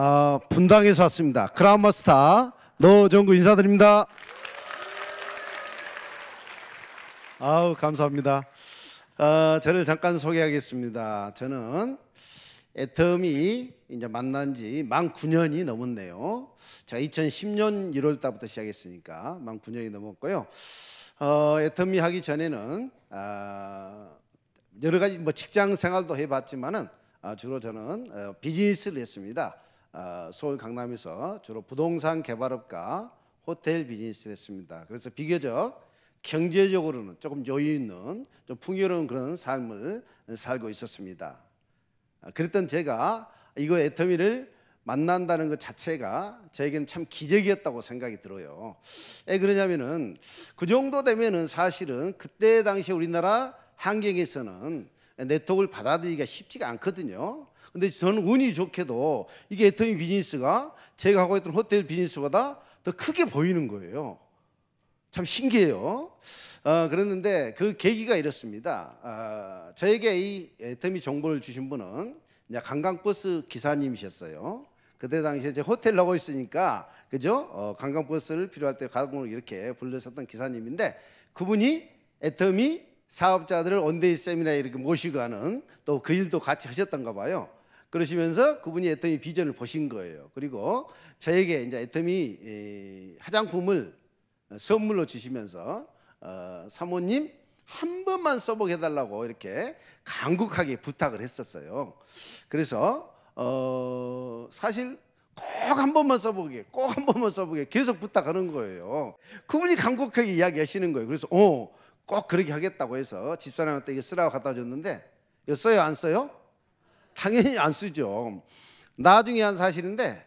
어, 분당에서 왔습니다. 크라운마스터 노정구 인사드립니다. 아우 감사합니다. 어, 저를 잠깐 소개하겠습니다. 저는 애텀이 이제 만난 지만 9년이 넘었네요. 제가 2010년 1월 달부터 시작했으니까 만 9년이 넘었고요. 어, 애텀이 하기 전에는 어, 여러 가지 뭐 직장 생활도 해봤지만은 주로 저는 어, 비즈니스를 했습니다. 아, 서울 강남에서 주로 부동산 개발업과 호텔 비즈니스를 했습니다. 그래서 비교적 경제적으로는 조금 여유 있는 좀 풍요로운 그런 삶을 살고 있었습니다. 아, 그랬던 제가 이거 애터미를 만난다는 것 자체가 저에게는 참 기적이었다고 생각이 들어요. 왜 그러냐면은 그 정도 되면은 사실은 그때 당시 우리나라 환경에서는 네트워크를 받아들이기가 쉽지가 않거든요. 근데 저는 운이 좋게도 이게 애터미 비즈니스가 제가 하고 있던 호텔 비즈니스보다 더 크게 보이는 거예요. 참 신기해요. 어, 그랬는데 그 계기가 이렇습니다. 어, 저에게 이 애터미 정보를 주신 분은 관광버스 기사님이셨어요. 그때 당시에 제 호텔 하고 있으니까 그죠? 어, 관광버스를 필요할 때 가공을 이렇게 불러었던 기사님인데 그분이 애터미 사업자들을 온데이 세미나 이렇게 모시고 가는또 그 일도 같이 하셨던가 봐요. 그러시면서 그분이 애터미 비전을 보신 거예요. 그리고 저에게 이제 애터미 화장품을 어, 선물로 주시면서 어, 사모님 한 번만 써보게 해달라고 이렇게 간곡하게 부탁을 했었어요. 그래서 어, 사실 꼭 한 번만 써보게, 꼭 한 번만 써보게 계속 부탁하는 거예요. 그분이 간곡하게 이야기하시는 거예요. 그래서 어, 꼭 그렇게 하겠다고 해서 집사람한테 이게 쓰라고 갖다 줬는데 써요, 안 써요? 당연히 안 쓰죠. 나중에 한 사실인데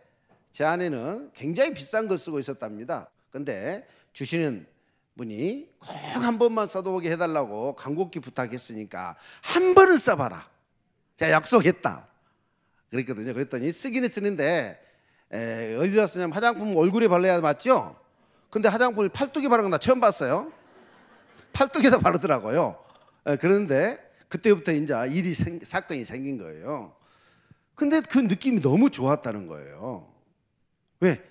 제 아내는 굉장히 비싼 걸 쓰고 있었답니다. 근데 주시는 분이 꼭 한 번만 써보게 해달라고 간곡히 부탁했으니까 한 번은 써봐라. 제가 약속했다. 그랬거든요. 그랬더니 쓰기는 쓰는데 에, 어디다 쓰냐면 화장품 얼굴에 발라야 맞죠? 근데 화장품을 팔뚝에 바르는 거나 처음 봤어요. 팔뚝에다 바르더라고요. 에, 그런데 그때부터 이제 아, 일이 생, 사건이 생긴 거예요. 근데 그 느낌이 너무 좋았다는 거예요. 왜?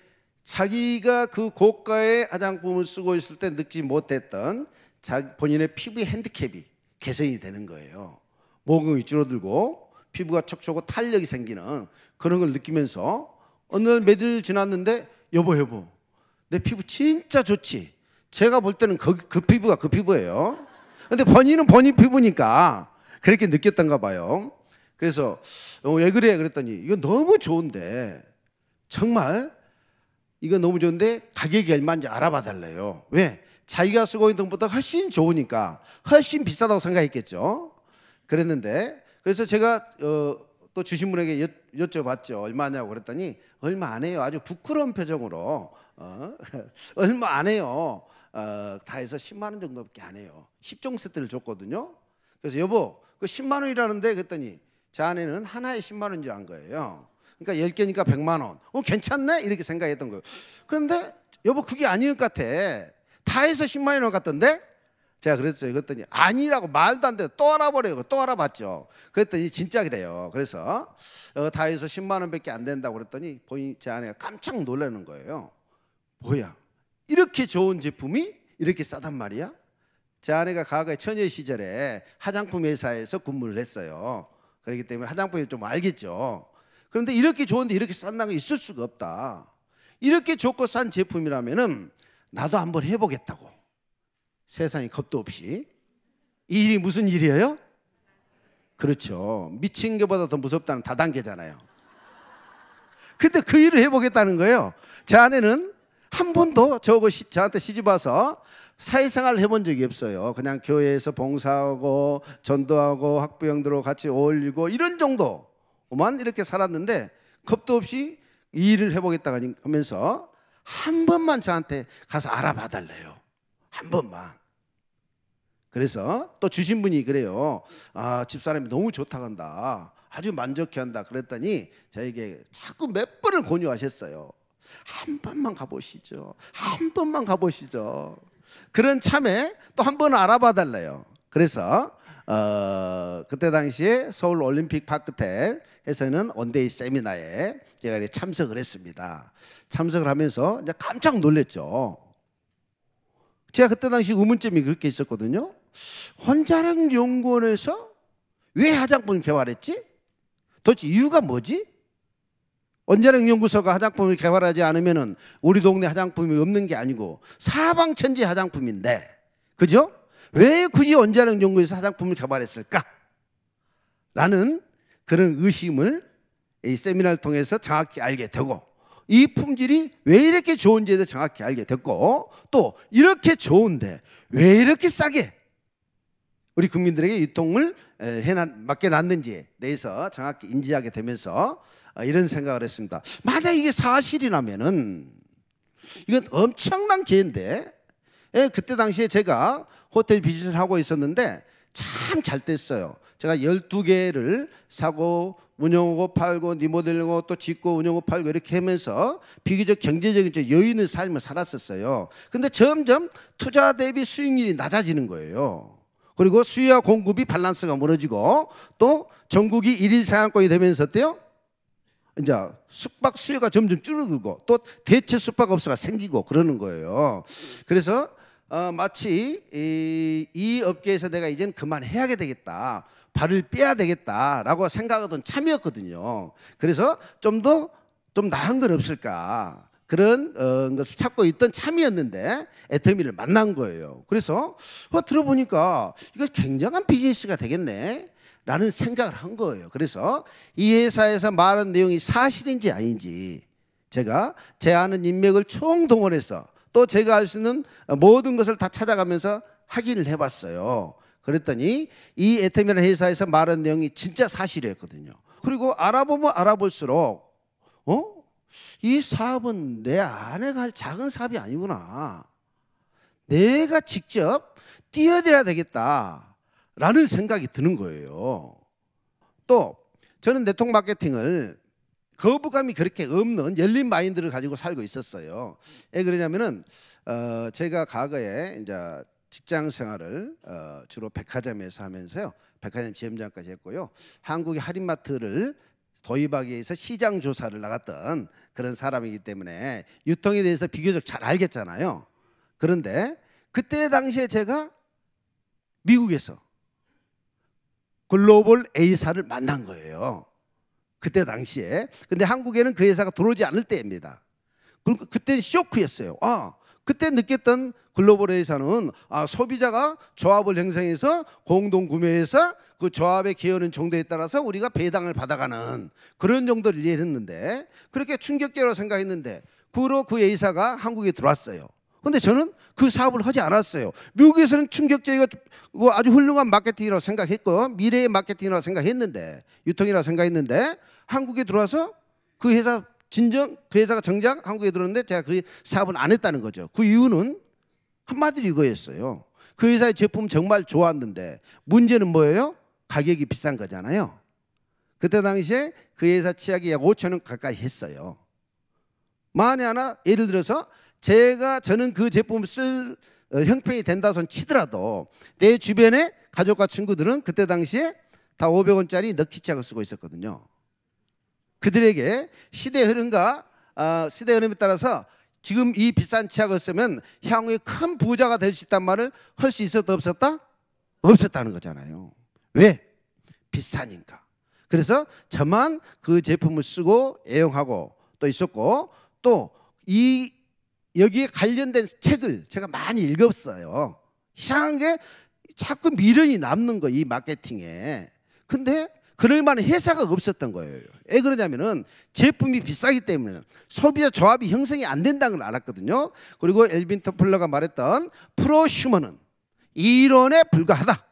자기가 그 고가의 화장품을 쓰고 있을 때 느끼지 못했던 자기 본인의 피부의 핸디캡이 개선이 되는 거예요. 모공이 줄어들고 피부가 촉촉하고 탄력이 생기는 그런 걸 느끼면서 어느 날 며칠 지났는데 여보 여보 내 피부 진짜 좋지. 제가 볼 때는 그, 그 피부가 그 피부예요. 근데 본인은 본인 피부니까 그렇게 느꼈던가 봐요. 그래서 어, 왜 그래? 그랬더니 이거 너무 좋은데 정말 이거 너무 좋은데 가격이 얼마인지 알아봐 달래요. 왜? 자기가 쓰고 있는 것보다 훨씬 좋으니까 훨씬 비싸다고 생각했겠죠. 그랬는데 그래서 제가 어, 또 주신 분에게 여, 쭤봤죠 얼마냐고 그랬더니 얼마 안 해요. 아주 부끄러운 표정으로 어? 얼마 안 해요. 어, 다 해서 10만 원 정도밖에 안 해요. 10종 세트를 줬거든요. 그래서 여보 그 10만 원이라는데 그랬더니 제 아내는 하나에 10만 원인 줄안 거예요. 그러니까 10개니까 100만 원. 어, 괜찮네? 이렇게 생각했던 거예요. 그런데 여보 그게 아닌 것 같아. 다 해서 10만 원 같던데? 제가 그랬어요. 그랬더니 아니라고 말도 안 돼. 또 알아버려요. 또 알아봤죠. 그랬더니 진짜 그래요. 그래서 어, 다 해서 10만 원밖에 안 된다고 그랬더니 본인 제 아내가 깜짝 놀라는 거예요. 뭐야? 이렇게 좋은 제품이 이렇게 싸단 말이야? 제 아내가 과거에 처녀 시절에 화장품 회사에서 근무를 했어요. 그렇기 때문에 화장품이 좀 알겠죠. 그런데 이렇게 좋은데 이렇게 싼다고 있을 수가 없다. 이렇게 좋고 싼 제품이라면은 나도 한번 해보겠다고. 세상에 겁도 없이. 이 일이 무슨 일이에요? 그렇죠. 미친 개보다 더 무섭다는 다단계잖아요. 근데 그 일을 해보겠다는 거예요. 제 아내는 한 번도 저거 저한테 시집 와서 사회생활을 해본 적이 없어요. 그냥 교회에서 봉사하고 전도하고 학부형들하 같이 어울리고 이런 정도만 이렇게 살았는데 겁도 없이 일을 해보겠다 하면서 한 번만 저한테 가서 알아봐 달래요. 한 번만. 그래서 또 주신 분이 그래요. 아, 집사람이 너무 좋다 간다 아주 만족해 한다. 그랬더니 저에게 자꾸 몇 번을 권유하셨어요. 한 번만 가보시죠. 한 번만 가보시죠. 그런 참에 또 한번 알아봐 달래요. 그래서 어, 그때 당시에 서울 올림픽 파크텔 에서는 원데이 세미나에 제가 참석을 했습니다. 참석을 하면서 이제 깜짝 놀랐죠. 제가 그때 당시 의문점이 그렇게 있었거든요. 혼자랑 연구원에서 왜 화장품 을 개발했지? 도대체 이유가 뭐지? 언제나 연구소가 화장품을 개발하지 않으면은 우리 동네 화장품이 없는 게 아니고 사방천지 화장품인데 그죠? 왜 굳이 언제나 응용구에서 화장품을 개발했을까? 라는 그런 의심을 이 세미나를 통해서 정확히 알게 되고 이 품질이 왜 이렇게 좋은지에 대해 정확히 알게 됐고 또 이렇게 좋은데 왜 이렇게 싸게 우리 국민들에게 유통을 해 맡겨놨는지에 대해서 정확히 인지하게 되면서 아, 이런 생각을 했습니다. 만약 이게 사실이라면은 이건 엄청난 기회인데 예, 그때 당시에 제가 호텔 비즈니스를 하고 있었는데 참 잘 됐어요. 제가 12개를 사고 운영하고 팔고 리모델링하고 또 짓고 운영하고 팔고 이렇게 하면서 비교적 경제적인 여유 있는 삶을 살았었어요. 근데 점점 투자 대비 수익률이 낮아지는 거예요. 그리고 수요와 공급이 밸런스가 무너지고 또 전국이 1인 상한권이 되면서 어때요? 이제 숙박 수요가 점점 줄어들고 또 대체 숙박업소가 생기고 그러는 거예요. 그래서 어, 마치 이, 이 업계에서 내가 이젠 그만해야 되겠다. 발을 빼야 되겠다라고 생각하던 참이었거든요. 그래서 좀 더 좀 나은 건 없을까 그런 어, 것을 찾고 있던 참이었는데 애터미를 만난 거예요. 그래서 어, 들어보니까 이거 굉장한 비즈니스가 되겠네. 라는 생각을 한 거예요. 그래서 이 회사에서 말한 내용이 사실인지 아닌지 제가 제 아는 인맥을 총동원해서 또 제가 할 수 있는 모든 것을 다 찾아가면서 확인을 해봤어요. 그랬더니 이 에테미라 회사에서 말한 내용이 진짜 사실이었거든요. 그리고 알아보면 알아볼수록 어? 이 사업은 내 아내가 할 작은 사업이 아니구나. 내가 직접 뛰어들어야 되겠다. 라는 생각이 드는 거예요. 또 저는 네트워크 마케팅을 거부감이 그렇게 없는 열린 마인드를 가지고 살고 있었어요. 왜 그러냐면은 어 제가 과거에 이제 직장 생활을 어 주로 백화점에서 하면서요. 백화점 지점장까지 했고요. 한국의 할인마트를 도입하기 위해서 시장 조사를 나갔던 그런 사람이기 때문에 유통에 대해서 비교적 잘 알겠잖아요. 그런데 그때 당시에 제가 미국에서 글로벌 A사를 만난 거예요. 그때 당시에. 근데 한국에는 그 회사가 들어오지 않을 때입니다. 그러니때 쇼크였어요. 아, 그때 느꼈던 글로벌 회사는 아, 소비자가 조합을 형성해서 공동 구매해서 그 조합의 기여는 정도에 따라서 우리가 배당을 받아가는 그런 정도를 이해했는데 그렇게 충격적으로 생각했는데 그로 그 회사가 한국에 들어왔어요. 근데 저는 그 사업을 하지 않았어요. 미국에서는 충격적이고 뭐 아주 훌륭한 마케팅이라고 생각했고 미래의 마케팅이라고 생각했는데 유통이라고 생각했는데 한국에 들어와서 그 회사 진정 그 회사가 정작 한국에 들어왔는데 제가 그사업을안 했다는 거죠. 그 이유는 한마디로 이거였어요. 그 회사의 제품 정말 좋았는데 문제는 뭐예요? 가격이 비싼 거잖아요. 그때 당시에 그 회사 치약이 약 5천 원 가까이 했어요. 만에 하나 예를 들어서 제가 저는 그 제품을 쓸 어, 형편이 된다 손 치더라도 내 주변에 가족과 친구들은 그때 당시에 다 500원짜리 넣기치약을 쓰고 있었거든요. 그들에게 시대 흐름과 아, 시대 흐름에 따라서 지금 이 비싼 치약을 쓰면 향후에 큰 부자가 될 수 있단 말을 할 수 있었다 없었다? 없었다는 거잖아요. 왜? 비싸니까. 그래서 저만 그 제품을 쓰고 애용하고 또 있었고 또이 여기에 관련된 책을 제가 많이 읽었어요. 이상한 게 자꾸 미련이 남는 거, 이 마케팅에. 근데 그럴 만한 회사가 없었던 거예요. 왜 그러냐면은 제품이 비싸기 때문에 소비자 조합이 형성이 안 된다는 걸 알았거든요. 그리고 엘빈 토플러가 말했던 프로슈머는 이론에 불과하다.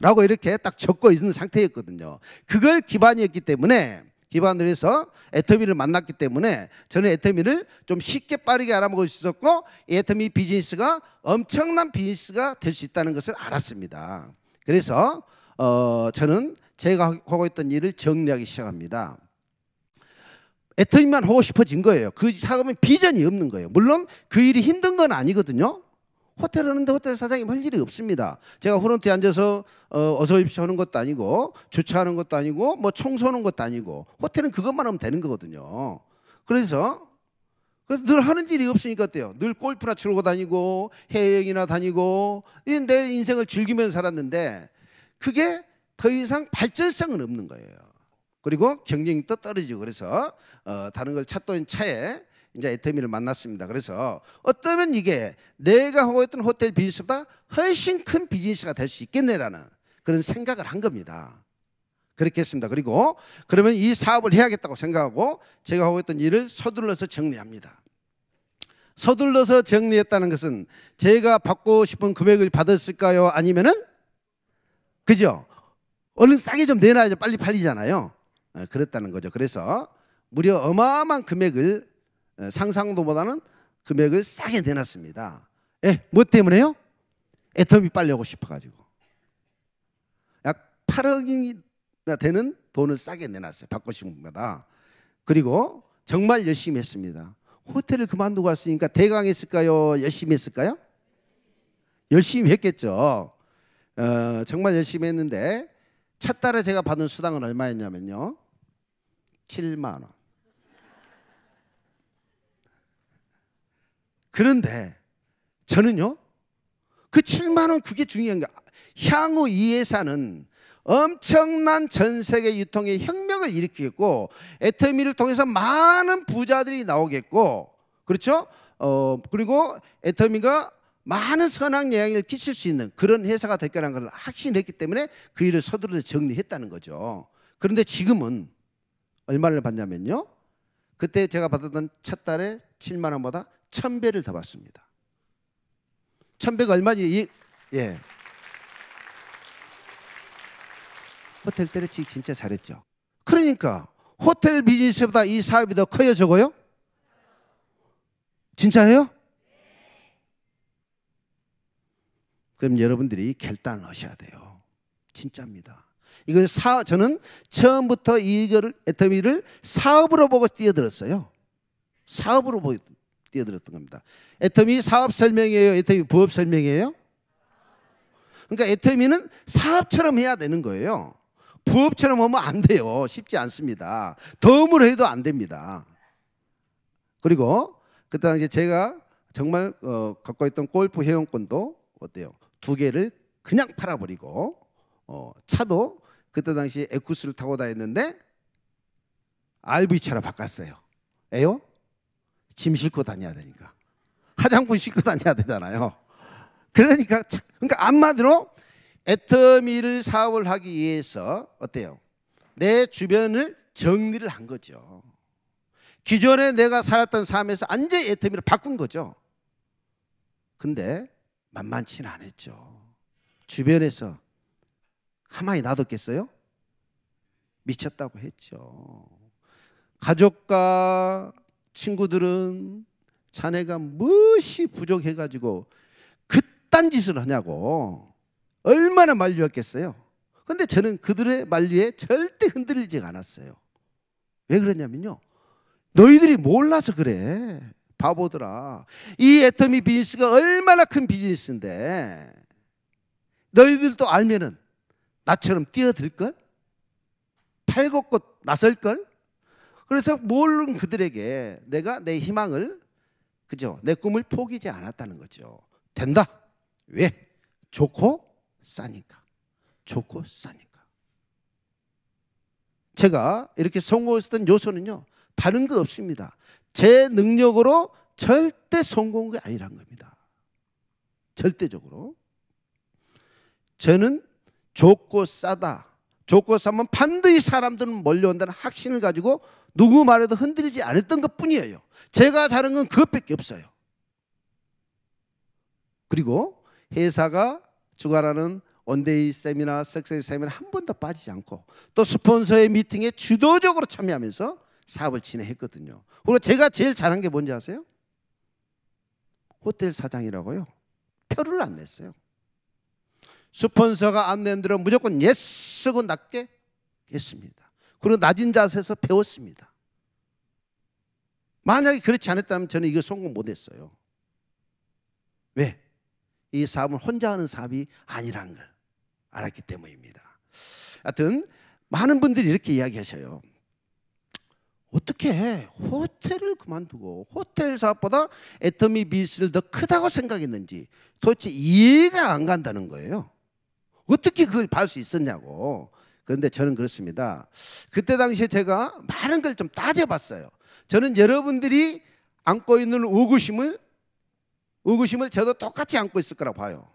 라고 이렇게 딱 적고 있는 상태였거든요. 그걸 기반이었기 때문에 기반으로 해서 애터미를 만났기 때문에 저는 애터미를 좀 쉽게 빠르게 알아먹을 수 있었고 애터미 비즈니스가 엄청난 비즈니스가 될 수 있다는 것을 알았습니다. 그래서 어, 저는 제가 하고 있던 일을 정리하기 시작합니다. 애터미만 하고 싶어진 거예요. 그 사업은 비전이 없는 거예요. 물론 그 일이 힘든 건 아니거든요. 호텔 하는데 호텔 사장이할 일이 없습니다. 제가 프런트에 앉아서 어, 서 입시 하는 것도 아니고 주차하는 것도 아니고 뭐 청소하는 것도 아니고 호텔은 그것만 하면 되는 거거든요. 그래서 그래서 늘 하는 일이 없으니까 어때요? 늘 골프나 치러 다니고 해외여행이나 다니고 내 인생을 즐기면서 살았는데 그게 더 이상 발전성은 없는 거예요. 그리고 경쟁력도 떨어지고 그래서 어, 다른 걸 찾던 차에 이제 에테미를 만났습니다. 그래서 어쩌면 이게 내가 하고 있던 호텔 비즈니스보다 훨씬 큰 비즈니스가 될 수 있겠네라는 그런 생각을 한 겁니다. 그렇게 했습니다. 그리고 그러면 이 사업을 해야겠다고 생각하고 제가 하고 있던 일을 서둘러서 정리합니다. 서둘러서 정리했다는 것은 제가 받고 싶은 금액을 받았을까요? 아니면은 그죠? 얼른 싸게 좀 내놔야죠. 빨리 팔리잖아요. 예, 그랬다는 거죠. 그래서 무려 어마어마한 금액을 상상도보다는 금액을 싸게 내놨습니다. 예, 뭐 때문에요? 애터미 빨려고 싶어가지고 약8억이 되는 돈을 싸게 내놨어요. 받고 싶은 분마다 그리고 정말 열심히 했습니다. 호텔을 그만두고 왔으니까 대강했을까요? 열심히 했을까요? 열심히 했겠죠. 어, 정말 열심히 했는데 첫 달에 제가 받은 수당은 얼마였냐면요. 7만 원. 그런데 저는요, 그 7만원 그게 중요한 게 향후 이 회사는 엄청난 전 세계 유통의 혁명을 일으키겠고 에터미를 통해서 많은 부자들이 나오겠고 그렇죠? 어 그리고 에터미가 많은 선한 영향을 끼칠 수 있는 그런 회사가 될 거라는 걸 확신했기 때문에 그 일을 서두르듯 정리했다는 거죠. 그런데 지금은 얼마를 받냐면요. 그때 제가 받았던 첫 달에 7만 원보다 천 배를 더 받습니다. 천 배가 얼마지? 예. 호텔 때려치기 진짜 잘했죠. 그러니까 호텔 비즈니스보다 이 사업이 더 커요, 적어요? 진짜예요? 그럼 여러분들이 결단을 하셔야 돼요. 진짜입니다. 이건 사, 저는 처음부터 이거를, 애터미를 사업으로 보고 뛰어들었어요. 사업으로 보고 뛰어들었던 겁니다. 애터미 사업 설명이에요. 애터미 부업 설명이에요. 그러니까 애터미는 사업처럼 해야 되는 거예요. 부업처럼 하면 안 돼요. 쉽지 않습니다. 덤으로 해도 안 됩니다. 그리고 그때 당시 에 제가 정말 어, 갖고 있던 골프 회원권도 어때요? 두 개를 그냥 팔아버리고 어, 차도 그때 당시 에쿠스를 타고 다녔는데 RV 차로 바꿨어요. 에요? 짐 싣고 다녀야 되니까. 화장품 싣고 다녀야 되잖아요. 그러니까, 그러니까 한마디로 애터미를 사업을 하기 위해서 어때요? 내 주변을 정리를 한 거죠. 기존에 내가 살았던 삶에서 완전 애터미를 바꾼 거죠. 근데 만만치는 않았죠. 주변에서 가만히 놔뒀겠어요? 미쳤다고 했죠. 가족과 친구들은 자네가 무엇이 부족해가지고 그딴 짓을 하냐고 얼마나 만류했겠어요. 근데 저는 그들의 만류에 절대 흔들리지 않았어요. 왜 그러냐면요. 너희들이 몰라서 그래. 바보들아. 이 애터미 비즈니스가 얼마나 큰 비즈니스인데 너희들도 알면은 나처럼 뛰어들걸? 팔걷고 나설걸? 그래서 모르는 그들에게 내가 내 희망을 그죠? 내 꿈을 포기지 하 않았다는 거죠. 된다. 왜? 좋고 싸니까. 좋고 싸니까. 제가 이렇게 성공했던 요소는요. 다른 거 없습니다. 제 능력으로 절대 성공한 게 아니란 겁니다. 절대적으로. 저는 좋고 싸다. 좋고 싸면 반드시 사람들은 몰려온다는 확신을 가지고 누구 말에도 흔들리지 않았던 것 뿐이에요. 제가 잘한 건 그것밖에 없어요. 그리고 회사가 주관하는 원데이 세미나, 섹스 세미나 한 번도 빠지지 않고 또 스폰서의 미팅에 주도적으로 참여하면서 사업을 진행했거든요. 그리고 제가 제일 잘한 게 뭔지 아세요? 호텔 사장이라고요. 표를 안 냈어요. 스폰서가 안낸 대로 무조건 예스 하고 낮게 했습니다. 그리고 낮은 자세에서 배웠습니다. 만약에 그렇지 않았다면 저는 이거 성공 못했어요. 왜? 이 사업을 혼자 하는 사업이 아니란 걸 알았기 때문입니다. 하여튼 많은 분들이 이렇게 이야기하셔요. 어떻게 해? 호텔을 그만두고 호텔 사업보다 애터미 비즈를 더 크다고 생각했는지 도대체 이해가 안 간다는 거예요. 어떻게 그걸 볼수 있었냐고. 그런데 저는 그렇습니다. 그때 당시에 제가 많은 걸 좀 따져봤어요. 저는 여러분들이 안고 있는 의구심을 의구심을 저도 똑같이 안고 있을 거라 봐요.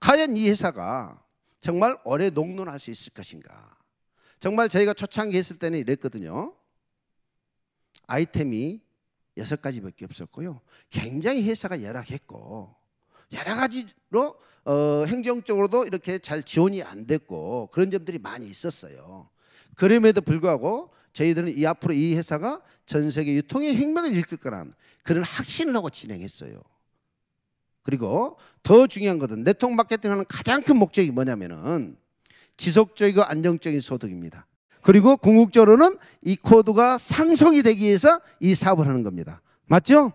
과연 이 회사가 정말 오래 농론할 수 있을 것인가? 정말 저희가 초창기 했을 때는 이랬거든요. 아이템이 여섯 가지밖에 없었고요. 굉장히 회사가 열악했고 여러 가지로 어, 행정적으로도 이렇게 잘 지원이 안 됐고 그런 점들이 많이 있었어요. 그럼에도 불구하고 저희들은 이 앞으로 이 회사가 전 세계 유통의 행명을 일으킬 거란 그런 확신을 하고 진행했어요. 그리고 더 중요한 것은 네트워크 마케팅하는 가장 큰 목적이 뭐냐면은 지속적이고 안정적인 소득입니다. 그리고 궁극적으로는 이 코드가 상성이 되기 위해서 이 사업을 하는 겁니다. 맞죠?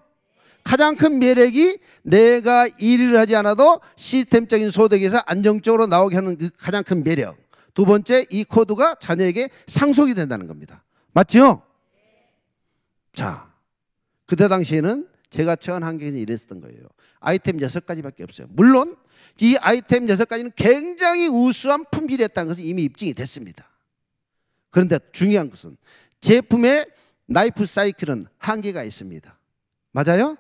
가장 큰 매력이 내가 일을 하지 않아도 시스템적인 소득에서 안정적으로 나오게 하는 그 가장 큰 매력. 두 번째, 이 코드가 자녀에게 상속이 된다는 겁니다. 맞지요? 자, 그때 당시에는 제가 처한 환경에 이랬었던 거예요. 아이템 여섯 가지밖에 없어요. 물론 이 아이템 여섯 가지는 굉장히 우수한 품질이었다는 것은 이미 입증이 됐습니다. 그런데 중요한 것은 제품의 나이프 사이클은 한계가 있습니다. 맞아요?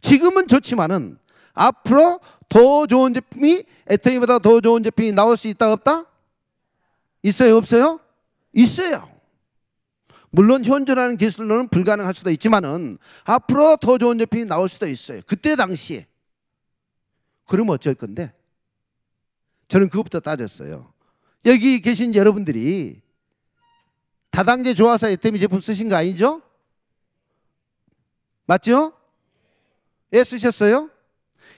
지금은 좋지만은 앞으로 더 좋은 제품이 애터미보다 더 좋은 제품이 나올 수 있다 없다? 있어요 없어요? 있어요. 물론 현존하는 기술로는 불가능할 수도 있지만은 앞으로 더 좋은 제품이 나올 수도 있어요. 그때 당시에. 그럼 어쩔 건데? 저는 그것부터 따졌어요. 여기 계신 여러분들이 다당제 조화사 애터미 제품 쓰신 거 아니죠? 맞죠? 예, 쓰셨어요?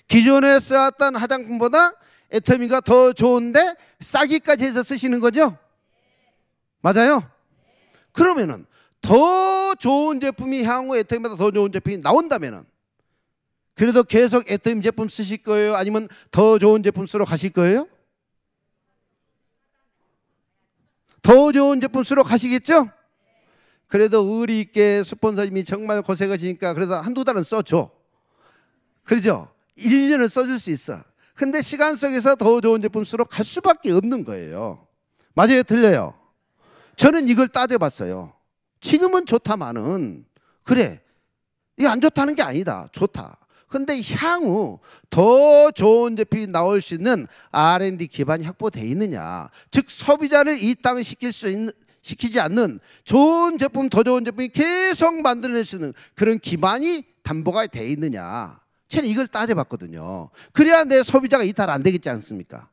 기존에 써왔던 화장품보다 애터미가 더 좋은데 싸기까지 해서 쓰시는 거죠? 맞아요? 그러면은 더 좋은 제품이 향후 애터미보다 더 좋은 제품이 나온다면은 그래도 계속 애터미 제품 쓰실 거예요? 아니면 더 좋은 제품 쓰러 가실 거예요? 더 좋은 제품 쓰러 가시겠죠? 그래도 의리 있게 스폰서님이 정말 고생하시니까 그래도 한두 달은 써줘. 그러죠? 1년을 써줄 수 있어. 근데 시간 속에서 더 좋은 제품 수로 갈 수밖에 없는 거예요. 맞아요? 틀려요? 저는 이걸 따져봤어요. 지금은 좋다마는 그래. 이게 안 좋다는 게 아니다. 좋다. 근데 향후 더 좋은 제품이 나올 수 있는 R&D 기반이 확보돼 있느냐. 즉 소비자를 이 땅에 시킬 수 있는 시키지 않는 좋은 제품, 더 좋은 제품이 계속 만들어낼 수 있는 그런 기반이 담보가 돼 있느냐. 저 이걸 따져봤거든요. 그래야 내 소비자가 이탈 안 되겠지 않습니까?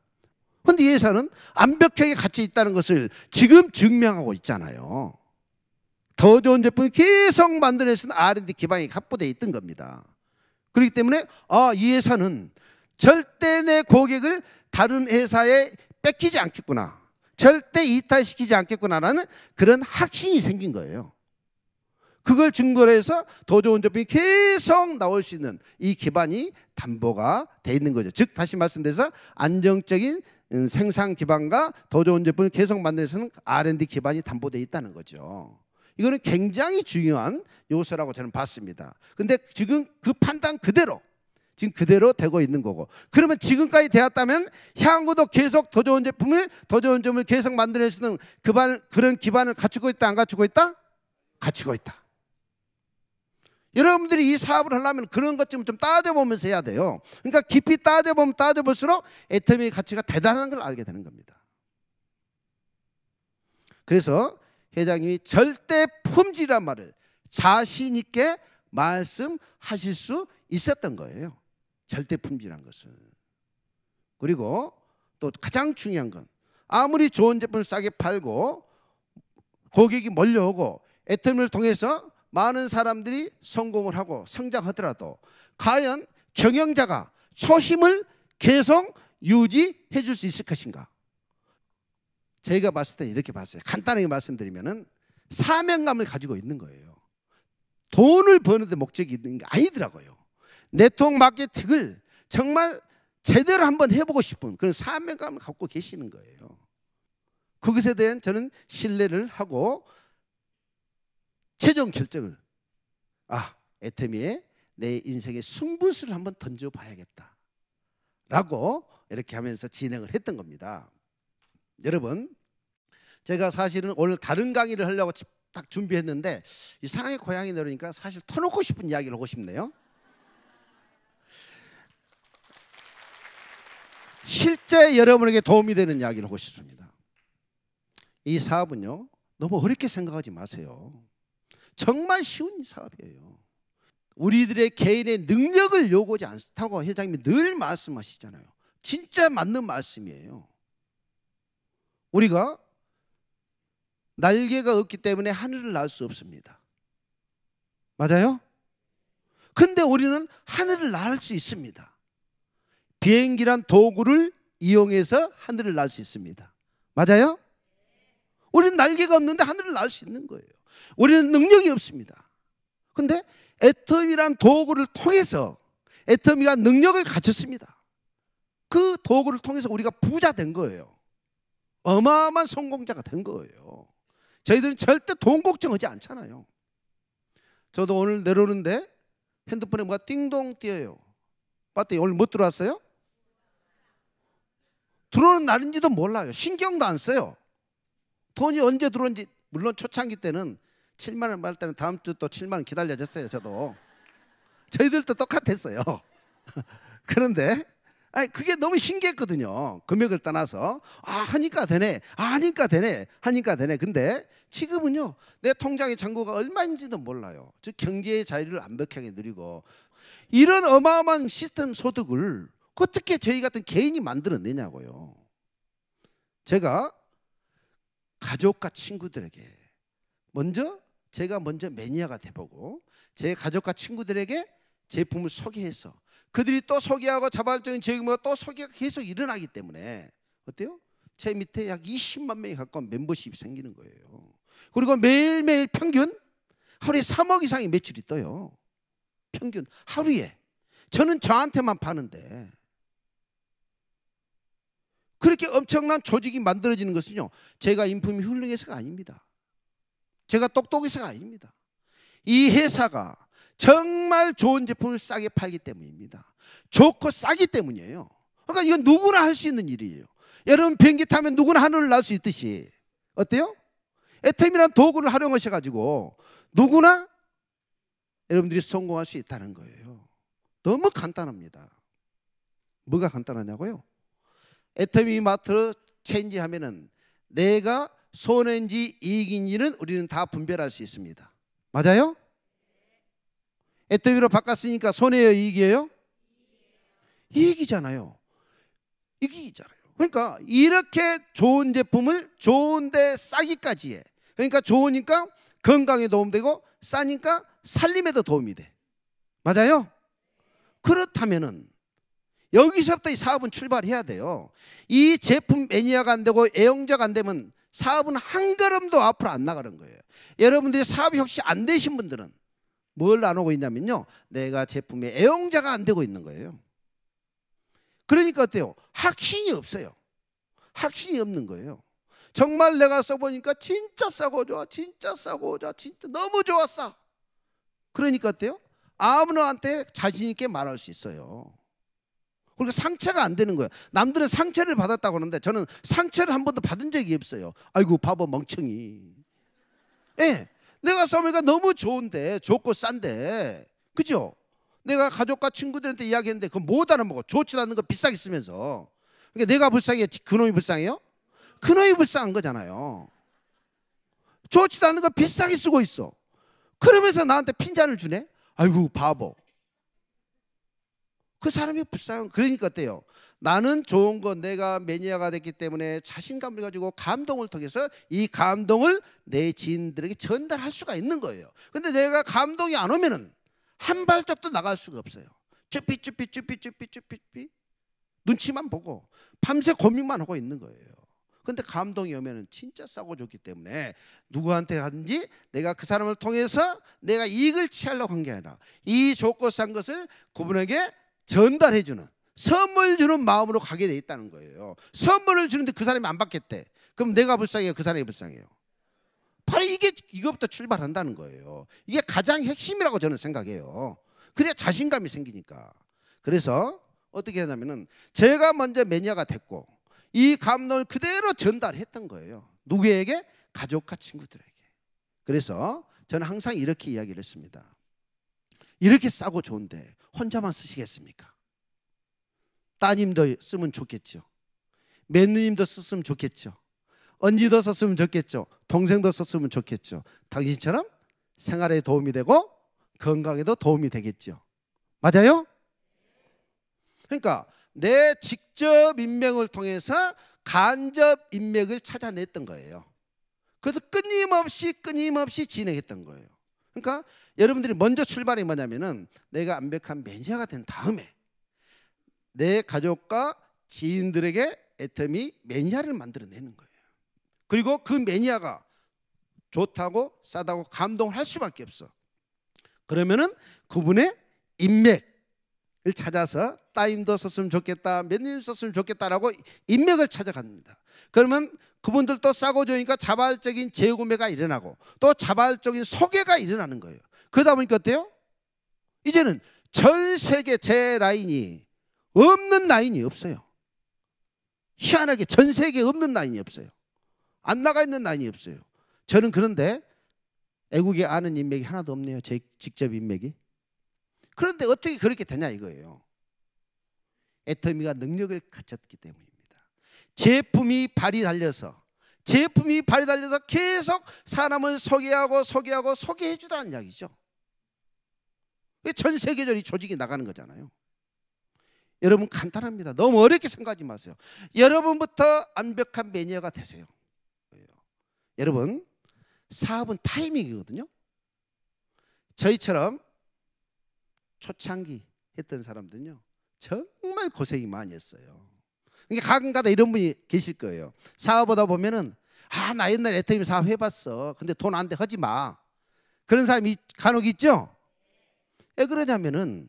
근데 예산은 완벽하게 갇혀 있다는 것을 지금 증명하고 있잖아요. 더 좋은 제품을 계속 만들어내는 R&D 기반이 확보되어 있던 겁니다. 그렇기 때문에 아, 이 회사는 절대 내 고객을 다른 회사에 뺏기지 않겠구나. 절대 이탈시키지 않겠구나라는 그런 확신이 생긴 거예요. 그걸 증거로 해서 더 좋은 제품이 계속 나올 수 있는 이 기반이 담보가 돼 있는 거죠. 즉 다시 말씀드려서 안정적인 음, 생산 기반과 더 좋은 제품을 계속 만들어서는 R&D 기반이 담보돼 있다는 거죠. 이거는 굉장히 중요한 요소라고 저는 봤습니다. 근데 지금 그 판단 그대로 지금 그대로 되고 있는 거고 그러면 지금까지 되었다면 향후도 계속 더 좋은 제품을 더 좋은 점을 계속 만들어내는 그반, 그런 기반을 갖추고 있다 안 갖추고 있다? 갖추고 있다 여러분들이 이 사업을 하려면 그런 것좀좀 따져보면서 해야 돼요. 그러니까 깊이 따져보면 따져볼수록 애터미 의 가치가 대단한 걸 알게 되는 겁니다. 그래서 회장님이 절대 품질이란 말을 자신 있게 말씀하실 수 있었던 거예요. 절대 품질이란 것은. 그리고 또 가장 중요한 건 아무리 좋은 제품을 싸게 팔고 고객이 몰려오고 애터미를 통해서 많은 사람들이 성공을 하고 성장하더라도 과연 경영자가 초심을 계속 유지해 줄 수 있을 것인가? 제가 봤을 때 이렇게 봤어요. 간단하게 말씀드리면은 사명감을 가지고 있는 거예요. 돈을 버는데 목적이 있는 게 아니더라고요. 네트워크 마케팅을 정말 제대로 한번 해보고 싶은 그런 사명감을 갖고 계시는 거예요. 그것에 대한 저는 신뢰를 하고 최종 결정을 아 에테미에 내 인생의 승부수를 한번 던져봐야겠다 라고 이렇게 하면서 진행을 했던 겁니다 여러분 제가 사실은 오늘 다른 강의를 하려고 딱 준비했는데 이상하게 고향이 내려오니까 사실 터놓고 싶은 이야기를 하고 싶네요 실제 여러분에게 도움이 되는 이야기를 하고 싶습니다 이 사업은요 너무 어렵게 생각하지 마세요 정말 쉬운 사업이에요. 우리들의 개인의 능력을 요구하지 않다고 회장님이 늘 말씀하시잖아요. 진짜 맞는 말씀이에요. 우리가 날개가 없기 때문에 하늘을 날 수 없습니다. 맞아요? 근데 우리는 하늘을 날 수 있습니다. 비행기란 도구를 이용해서 하늘을 날 수 있습니다. 맞아요? 우리는 날개가 없는데 하늘을 날 수 있는 거예요. 우리는 능력이 없습니다. 근데 애터미란 도구를 통해서 애터미가 능력을 갖췄습니다. 그 도구를 통해서 우리가 부자 된 거예요. 어마어마한 성공자가 된 거예요. 저희들은 절대 돈 걱정하지 않잖아요. 저도 오늘 내려오는데 핸드폰에 뭐가 띵동 뛰어요. 봤더니 오늘 못 뭐 들어왔어요? 들어오는 날인지도 몰라요. 신경도 안 써요. 돈이 언제 들어온지 물론 초창기 때는 7만 원 받을 때는 다음 주 또 7만 원 기다려졌어요. 저도 저희들도 똑같았어요. 그런데 아니 그게 너무 신기했거든요. 금액을 떠나서 아 하니까 되네, 아 하니까 되네, 하니까 되네. 근데 지금은요 내 통장의 잔고가 얼마인지도 몰라요. 즉 경제의 자유를 완벽하게 누리고 이런 어마어마한 시스템 소득을 어떻게 저희 같은 개인이 만들어내냐고요. 제가 가족과 친구들에게 먼저 제가 먼저 매니아가 돼보고 제 가족과 친구들에게 제품을 소개해서 그들이 또 소개하고 자발적인 제휴가 또 소개가 계속 일어나기 때문에 어때요? 제 밑에 약 20만 명이 가까운 멤버십이 생기는 거예요. 그리고 매일매일 평균 하루에 3억 이상의 매출이 떠요. 평균 하루에 저는 저한테만 파는데 그렇게 엄청난 조직이 만들어지는 것은요. 제가 인품이 훌륭해서가 아닙니다. 제가 똑똑해서가 아닙니다. 이 회사가 정말 좋은 제품을 싸게 팔기 때문입니다. 좋고 싸기 때문이에요. 그러니까 이건 누구나 할 수 있는 일이에요. 여러분 비행기 타면 누구나 하늘을 날 수 있듯이 어때요? 애템이라는 도구를 활용하셔 가지고 누구나 여러분들이 성공할 수 있다는 거예요. 너무 간단합니다. 뭐가 간단하냐고요? 애터미 마트로 체인지하면은 내가 손해인지 이익인지는 우리는 다 분별할 수 있습니다. 맞아요? 애터미로 바꿨으니까 손해요 이익이에요? 이익이잖아요. 이익이잖아요. 그러니까 이렇게 좋은 제품을 좋은데 싸기까지 해. 그러니까 좋으니까 건강에 도움되고 싸니까 살림에도 도움이 돼. 맞아요? 그렇다면은 여기서부터 이 사업은 출발해야 돼요. 이 제품 매니아가 안 되고 애용자가 안 되면 사업은 한 걸음도 앞으로 안 나가는 거예요. 여러분들이 사업이 혹시 안 되신 분들은 뭘 나누고 있냐면요. 내가 제품의 애용자가 안 되고 있는 거예요. 그러니까 어때요? 확신이 없어요. 확신이 없는 거예요. 정말 내가 써보니까 진짜 싸고 좋아, 진짜 싸고 좋아, 진짜 너무 좋았어. 그러니까 어때요? 아무나한테 자신 있게 말할 수 있어요. 그러니까 상처가 안 되는 거예요. 남들은 상처를 받았다고 하는데 저는 상처를 한 번도 받은 적이 없어요. 아이고 바보 멍청이. 예. 내가 써보니까 너무 좋은데 좋고 싼데 그죠? 내가 가족과 친구들한테 이야기했는데 그건 못 알아먹어 좋지도 않는 거 비싸게 쓰면서 그러니까 내가 불쌍해 그놈이 불쌍해요? 그놈이 그 불쌍한 거잖아요 좋지도 않는거 비싸게 쓰고 있어 그러면서 나한테 핀잔을 주네? 아이고 바보 그 사람이 불쌍한 그러니까 어때요? 나는 좋은 거 내가 매니아가 됐기 때문에 자신감을 가지고 감동을 통해서 이 감동을 내 지인들에게 전달할 수가 있는 거예요. 근데 내가 감동이 안 오면은 한 발짝도 나갈 수가 없어요. 쭈삐쭈삐쭈삐쭈삐쭈삐 눈치만 보고 밤새 고민만 하고 있는 거예요. 근데 감동이 오면은 진짜 싸고 좋기 때문에 누구한테 하든지 내가 그 사람을 통해서 내가 이익을 취하려고 한 게 아니라 이 좋고 싼 것을 그분에게 전달해 주는 선물 주는 마음으로 가게 돼 있다는 거예요. 선물을 주는데 그 사람이 안 받겠대. 그럼 내가 불쌍해요. 그 사람이 불쌍해요. 바로 이게 이것부터 출발한다는 거예요. 이게 가장 핵심이라고 저는 생각해요. 그래야 자신감이 생기니까. 그래서 어떻게 하냐면은 제가 먼저 매니아가 됐고 이 감동을 그대로 전달했던 거예요. 누구에게? 가족과 친구들에게. 그래서 저는 항상 이렇게 이야기를 했습니다. 이렇게 싸고 좋은데 혼자만 쓰시겠습니까? 따님도 쓰면 좋겠죠. 며느님도 썼으면 좋겠죠. 언니도 썼으면 좋겠죠. 동생도 썼으면 좋겠죠. 당신처럼 생활에 도움이 되고 건강에도 도움이 되겠죠. 맞아요? 그러니까 내 직접 인맥을 통해서 간접 인맥을 찾아냈던 거예요. 그래서 끊임없이 끊임없이 진행했던 거예요. 그러니까 여러분들이 먼저 출발이 뭐냐면은 내가 완벽한 매니아가 된 다음에 내 가족과 지인들에게 애텀이 매니아를 만들어내는 거예요. 그리고 그 매니아가 좋다고 싸다고 감동을 할 수밖에 없어. 그러면은 그분의 인맥을 찾아서 따임도 썼으면 좋겠다, 몇님 썼으면 좋겠다라고 인맥을 찾아갑니다. 그러면 그분들도 싸고 좋으니까 자발적인 재구매가 일어나고 또 자발적인 소개가 일어나는 거예요. 그러다 보니까 어때요? 이제는 전 세계 제 라인이 없는 라인이 없어요. 희한하게 전세계 없는 라인이 없어요. 안 나가 있는 라인이 없어요. 저는 그런데 애국에 아는 인맥이 하나도 없네요. 제 직접 인맥이. 그런데 어떻게 그렇게 되냐 이거예요. 애터미가 능력을 갖췄기 때문입니다. 제품이 발이 달려서 제품이 발이 달려서 계속 사람을 소개하고 소개하고 소개해 주라는 이야기죠. 전 세계적인 조직이 나가는 거잖아요. 여러분 간단합니다. 너무 어렵게 생각하지 마세요. 여러분부터 완벽한 매니아가 되세요. 여러분 사업은 타이밍이거든요. 저희처럼 초창기 했던 사람들은요 정말 고생이 많이 했어요. 그러니까 가끔가다 이런 분이 계실 거예요. 사업하다 보면은 아나 옛날 에터임 사업 해봤어. 근데 돈 안 돼 하지 마. 그런 사람이 간혹 있죠. 왜 그러냐면은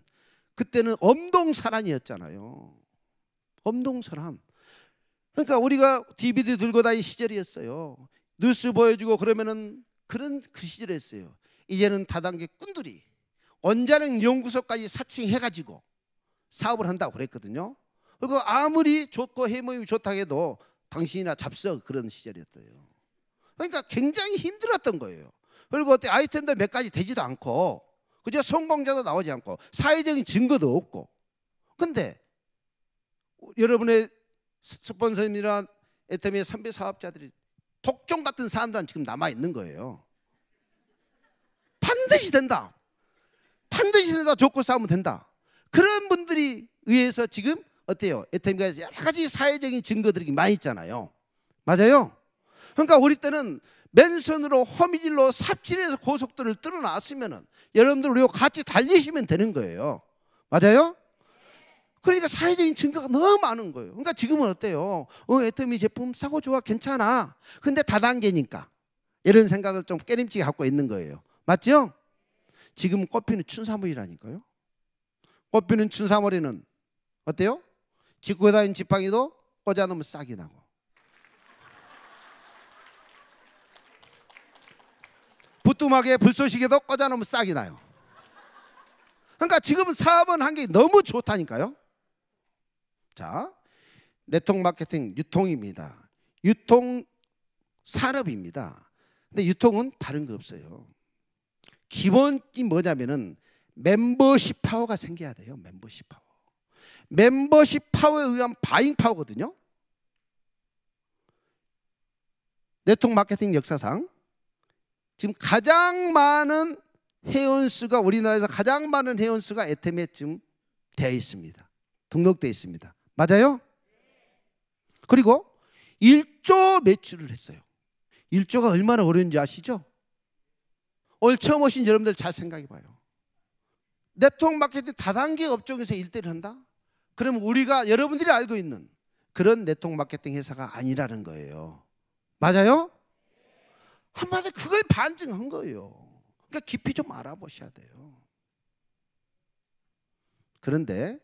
그때는 엄동사람이었잖아요 엄동사람. 그러니까 우리가 DVD 들고 다니 시절이었어요. 뉴스 보여주고 그러면은 그런 그 시절이었어요. 이제는 다단계 꾼들이 원자력 연구소까지 사칭해가지고 사업을 한다고 그랬거든요. 그리고 아무리 좋고 해모이 좋다 해도 당신이나 잡석 그런 시절이었어요 그러니까 굉장히 힘들었던 거예요. 그리고 어때 아이템도 몇 가지 되지도 않고 그저 성공자도 나오지 않고 사회적인 증거도 없고. 근데 여러분의 스폰서님이나 애터미의 선배 사업자들이 독종 같은 사람들은 지금 남아 있는 거예요. 반드시 된다. 반드시 된다. 좋고 싸우면 된다. 그런 분들이 의해서 지금 어때요? 애터미가 여러 가지 사회적인 증거들이 많이 있잖아요. 맞아요? 그러니까 우리 때는 맨손으로 허미질로 삽질해서 고속도를 뚫어놨으면은 여러분들 우리와 같이 달리시면 되는 거예요. 맞아요? 그러니까 사회적인 증거가 너무 많은 거예요. 그러니까 지금은 어때요? 어, 애터미 제품 사고 좋아, 괜찮아. 근데 다단계니까. 이런 생각을 좀 깨림치게 갖고 있는 거예요. 맞죠? 지금 꽃피는 춘사물이라니까요. 꽃피는 춘사물이는 어때요? 짓고 다니는 지팡이도 꽂아놓으면 싹이 나고. 부뚜막에 불쏘시개도 꽂아놓으면 싹이 나요. 그러니까 지금 사업은 한 게 너무 좋다니까요. 자, 네트워크 마케팅 유통입니다. 유통 산업입니다. 근데 유통은 다른 거 없어요. 기본이 뭐냐면은 멤버십 파워가 생겨야 돼요. 멤버십 파워. 멤버십 파워에 의한 바잉 파워거든요. 네트워크 마케팅 역사상 지금 가장 많은 회원수가 우리나라에서 가장 많은 회원수가 에템에 지금 되어 있습니다. 등록되어 있습니다. 맞아요? 그리고 1조 매출을 했어요. 1조가 얼마나 어려운지 아시죠? 오늘 처음 오신 여러분들 잘 생각해 봐요. 네트워크 마케팅 다단계 업종에서 1대를 한다? 그럼 우리가 여러분들이 알고 있는 그런 네트워크 마케팅 회사가 아니라는 거예요. 맞아요? 한마디 로 그걸 반증한 거예요. 그러니까 깊이 좀 알아보셔야 돼요. 그런데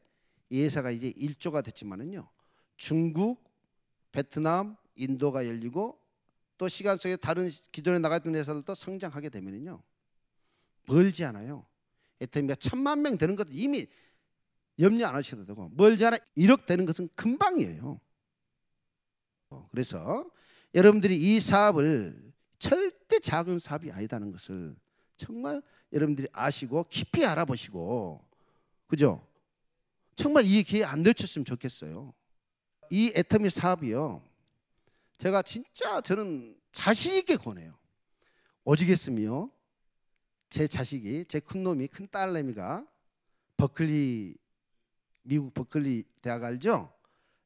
이 회사가 이제 1조가 됐지만은요. 중국, 베트남, 인도가 열리고 또 시간 속에 다른 기존에 나갔던 회사들도 성장하게 되면은요. 멀지 않아요. 에테미가 천만 명 되는 것도 이미 염려 안 하셔도 되고 멀지 않아 1억 되는 것은 금방이에요. 그래서 여러분들이 이 사업을 절대 작은 사업이 아니다는 것을 정말 여러분들이 아시고 깊이 알아보시고 그죠? 정말 이 기회 안 놓쳤으면 좋겠어요. 이 애터미 사업이요. 제가 진짜 저는 자신 있게 권해요. 오지겠으며 제 자식이 제 큰 놈이 큰 딸내미가 버클리 미국 버클리 대학 알죠?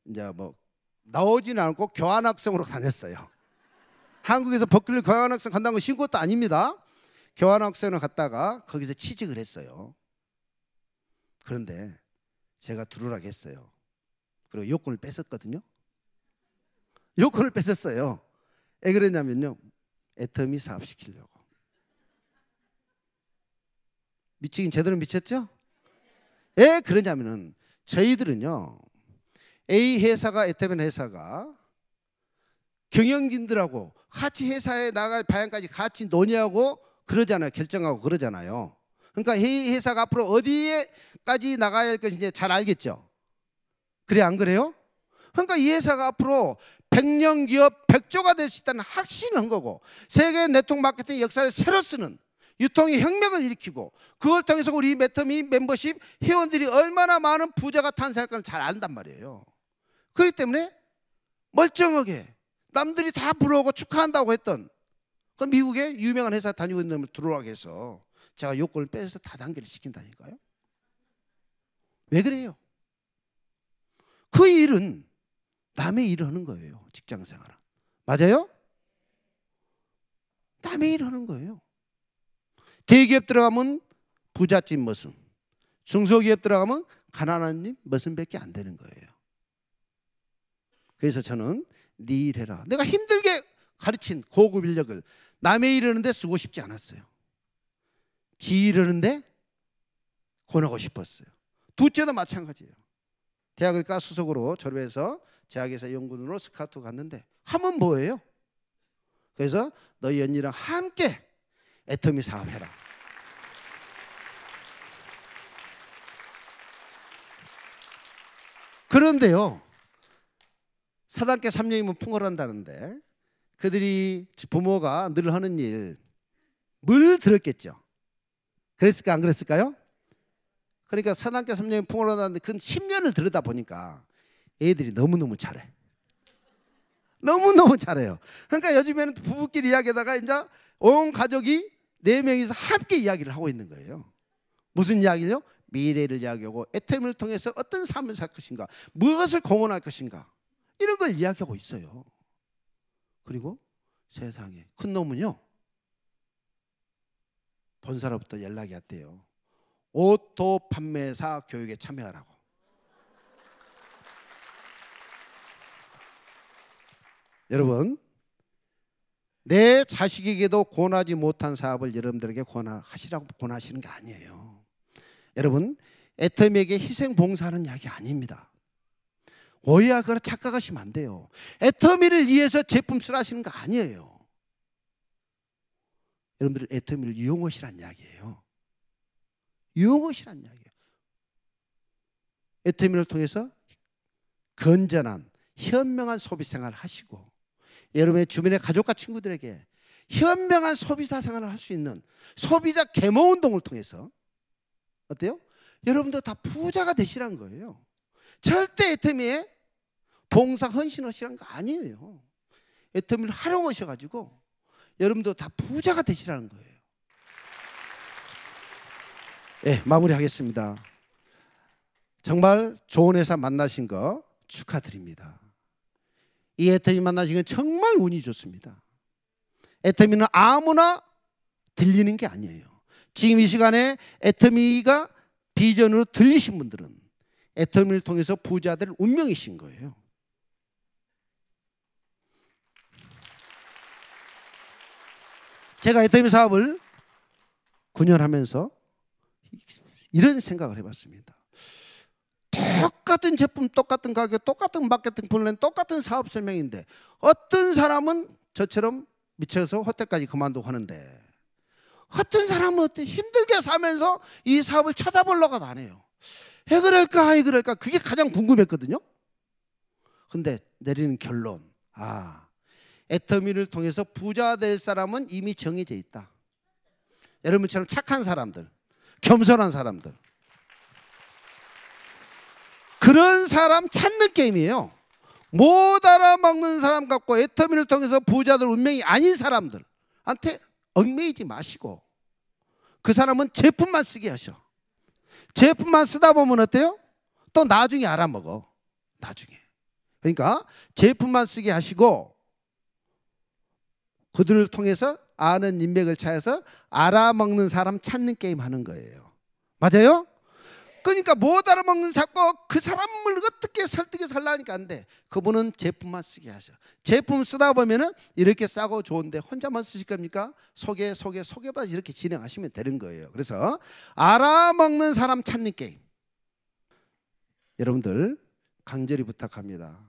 이제 뭐 나오진 않고 교환학생으로 다녔어요. 한국에서 버클리 교환학생 간다는 건 쉬운 것도 아닙니다. 교환학생을 갔다가 거기서 취직을 했어요. 그런데 제가 들어오 했어요. 그리고 요건을 뺐었거든요. 요건을 뺐었어요. 왜 그랬냐면요. 애터미 사업시키려고. 미치긴 제대로 미쳤죠? 왜 그러냐면은 저희들은요. A 회사가 애터미 회사가 경영진들하고 같이 회사에 나갈 방향까지 같이 논의하고 그러잖아요. 결정하고 그러잖아요. 그러니까 회사가 앞으로 어디에까지 나가야 할 것인지 잘 알겠죠. 그래 안 그래요? 그러니까 이 회사가 앞으로 백년 기업 백조가 될 수 있다는 확신을 한 거고 세계 네트워크 마케팅 역사를 새로 쓰는 유통의 혁명을 일으키고 그걸 통해서 우리 메터미 멤버십 회원들이 얼마나 많은 부자가 탄생할까잘 안단 말이에요. 그렇기 때문에 멀쩡하게 남들이 다 부러워하고 축하한다고 했던 그 미국의 유명한 회사 다니고 있는 놈을 들어오게 해서 제가 요건을 빼서 다단계를 시킨다니까요. 왜 그래요? 그 일은 남의 일을 하는 거예요. 직장 생활은. 맞아요? 남의 일을 하는 거예요. 대기업 들어가면 부잣집 모습, 중소기업 들어가면 가난한 집 모습밖에 안 되는 거예요. 그래서 저는 네 일해라. 내가 힘들게 가르친 고급 인력을 남의 일하는데 쓰고 싶지 않았어요. 지 일하는데 권하고 싶었어요. 둘째도 마찬가지예요. 대학을 가 수석으로 졸업해서 재학에서 연구원으로 스카트 우 갔는데 하면 뭐예요? 그래서 너희 언니랑 함께 애터미 사업해라. 그런데요. 사단께 3년이면 풍어한다는데 그들이 부모가 늘 하는 일뭘 들었겠죠. 그랬을까 안 그랬을까요? 그러니까 사단께 3년이 면 풍어한다는데 근 10년을 들여다 보니까 애들이 너무너무 잘해. 너무너무 잘해요. 그러니까 요즘에는 부부끼리 이야기하다가 이제 온 가족이 네 명이서 함께 이야기를 하고 있는 거예요. 무슨 이야기요? 미래를 이야기하고 애템을 통해서 어떤 삶을 살 것인가, 무엇을 공헌할 것인가. 이런 걸 이야기하고 있어요. 그리고 세상에 큰 놈은요. 본사로부터 연락이 왔대요. 오토 판매사 교육에 참여하라고. 여러분, 내 자식에게도 권하지 못한 사업을 여러분들에게 권하시라고 권하시는 게 아니에요. 여러분, 애터미에게 희생 봉사하는 이야기 아닙니다. 오해하거나 착각하시면 안 돼요. 애터미를 위해서 제품쓰라 시는거 아니에요. 여러분들 애터미를 이용하시란 이야기예요. 이용하시란 이야기예요. 애터미를 통해서 건전한 현명한 소비 생활을 하시고 여러분의 주변의 가족과 친구들에게 현명한 소비사 생활을 할 수 있는 소비자 계모 운동을 통해서 어때요? 여러분도 다 부자가 되시라는 거예요. 절대 애터미에 봉사 헌신하시라는거 아니에요. 애터미를 활용하셔가지고 여러분도 다 부자가 되시라는 거예요. 예, 네, 마무리하겠습니다. 정말 좋은 회사 만나신 거 축하드립니다. 이 애터미 만나신 건 정말 운이 좋습니다. 애터미는 아무나 들리는 게 아니에요. 지금 이 시간에 애터미가 비전으로 들리신 분들은 애터미를 통해서 부자들 운명이신 거예요. 제가 애터미 사업을 9년 하면서 이런 생각을 해봤습니다. 똑같은 제품, 똑같은 가격, 똑같은 마케팅 플랜, 똑같은 사업 설명인데 어떤 사람은 저처럼 미쳐서 호텔까지 그만두고 하는데 어떤 사람은 어때 힘들게 사면서 이 사업을 쳐다볼 러가안 해요. 해그럴까 해그럴까 그게 가장 궁금했거든요. 근데 내리는 결론 아 애터미를 통해서 부자 될 사람은 이미 정해져 있다. 여러분처럼 착한 사람들, 겸손한 사람들. 그런 사람 찾는 게임이에요. 못 알아먹는 사람 같고 애터미를 통해서 부자들 운명이 아닌 사람들한테 얽매이지 마시고 그 사람은 제품만 쓰게 하셔. 제품만 쓰다 보면 어때요? 또 나중에 알아먹어. 나중에. 그러니까 제품만 쓰게 하시고 그들을 통해서 아는 인맥을 찾아서 알아먹는 사람 찾는 게임 하는 거예요. 맞아요? 그러니까 못알아먹는 뭐 자꾸 그 사람을 어떻게 설득해서 하니까안 돼. 그분은 제품만 쓰게 하셔. 제품 쓰다 보면은 이렇게 싸고 좋은데 혼자만 쓰실 겁니까? 소개, 소개, 소개받아 이렇게 진행하시면 되는 거예요. 그래서 알아먹는 사람 찾는 게임. 여러분들 간절히 부탁합니다.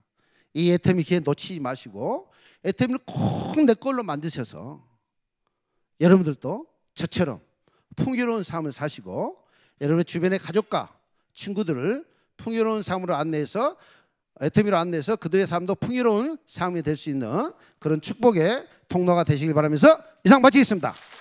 이 애템이 기회 놓치지 마시고 애템을 꼭 내 걸로 만드셔서 여러분들도 저처럼 풍요로운 삶을 사시고 여러분의 주변의 가족과 친구들을 풍요로운 삶으로 안내해서 애터미로 안내해서 그들의 삶도 풍요로운 삶이 될 수 있는 그런 축복의 통로가 되시길 바라면서 이상 마치겠습니다.